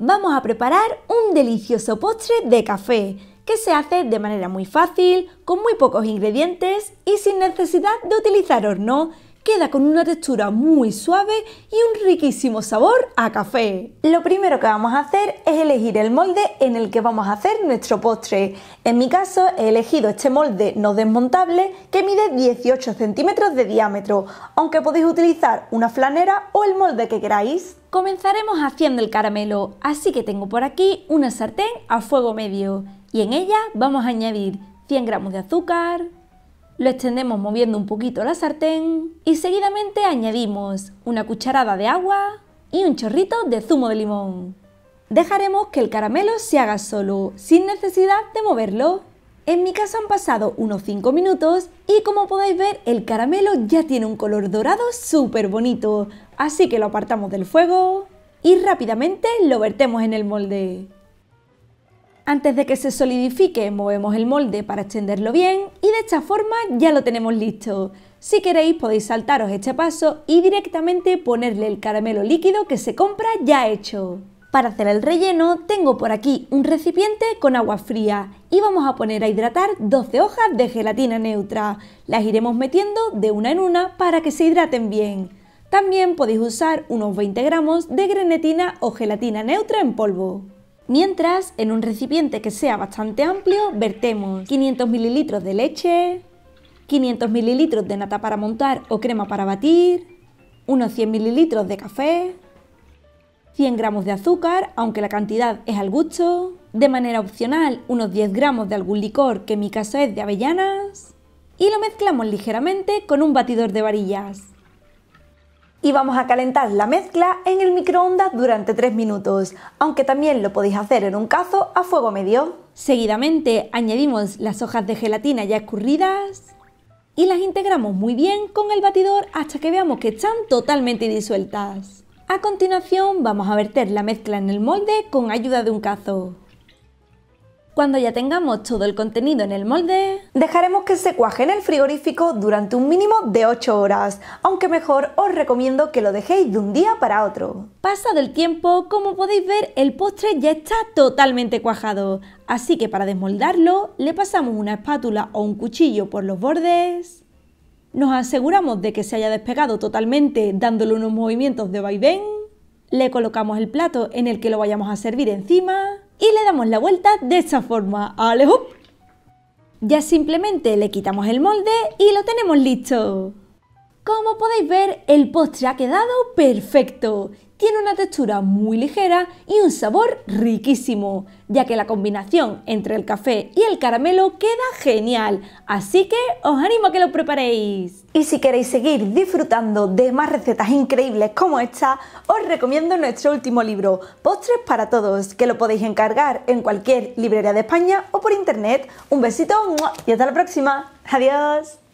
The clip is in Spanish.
Vamos a preparar un delicioso postre de café que se hace de manera muy fácil, con muy pocos ingredientes y sin necesidad de utilizar horno queda con una textura muy suave y un riquísimo sabor a café. Lo primero que vamos a hacer es elegir el molde en el que vamos a hacer nuestro postre. En mi caso he elegido este molde no desmontable que mide 18 centímetros de diámetro, aunque podéis utilizar una flanera o el molde que queráis. Comenzaremos haciendo el caramelo, así que tengo por aquí una sartén a fuego medio y en ella vamos a añadir 100 gramos de azúcar, lo extendemos moviendo un poquito la sartén y seguidamente añadimos una cucharada de agua y un chorrito de zumo de limón. Dejaremos que el caramelo se haga solo, sin necesidad de moverlo. En mi caso han pasado unos 5 minutos y como podéis ver el caramelo ya tiene un color dorado súper bonito, así que lo apartamos del fuego y rápidamente lo vertemos en el molde. Antes de que se solidifique, movemos el molde para extenderlo bien y de esta forma ya lo tenemos listo. Si queréis podéis saltaros este paso y directamente ponerle el caramelo líquido que se compra ya hecho. Para hacer el relleno tengo por aquí un recipiente con agua fría y vamos a poner a hidratar 12 hojas de gelatina neutra. Las iremos metiendo de una en una para que se hidraten bien. También podéis usar unos 20 gramos de grenetina o gelatina neutra en polvo. Mientras, en un recipiente que sea bastante amplio, vertemos 500 ml de leche, 500 ml de nata para montar o crema para batir, unos 100 ml de café, 100 gramos de azúcar, aunque la cantidad es al gusto, de manera opcional unos 10 gramos de algún licor, que en mi caso es de avellanas, y lo mezclamos ligeramente con un batidor de varillas. Y vamos a calentar la mezcla en el microondas durante 3 minutos, aunque también lo podéis hacer en un cazo a fuego medio. Seguidamente añadimos las hojas de gelatina ya escurridas y las integramos muy bien con el batidor hasta que veamos que están totalmente disueltas. A continuación vamos a verter la mezcla en el molde con ayuda de un cazo. Cuando ya tengamos todo el contenido en el molde, dejaremos que se cuaje en el frigorífico durante un mínimo de 8 horas, aunque mejor os recomiendo que lo dejéis de un día para otro. Pasado el tiempo, como podéis ver, el postre ya está totalmente cuajado, así que para desmoldarlo le pasamos una espátula o un cuchillo por los bordes nos aseguramos de que se haya despegado totalmente dándole unos movimientos de vaivén, le colocamos el plato en el que lo vayamos a servir encima y le damos la vuelta de esta forma. ¡Ale, Ya simplemente le quitamos el molde y lo tenemos listo. Como podéis ver, el postre ha quedado perfecto. Tiene una textura muy ligera y un sabor riquísimo, ya que la combinación entre el café y el caramelo queda genial, así que os animo a que lo preparéis. Y si queréis seguir disfrutando de más recetas increíbles como esta, os recomiendo nuestro último libro, Postres para Todos, que lo podéis encargar en cualquier librería de España o por internet. Un besito y hasta la próxima. Adiós.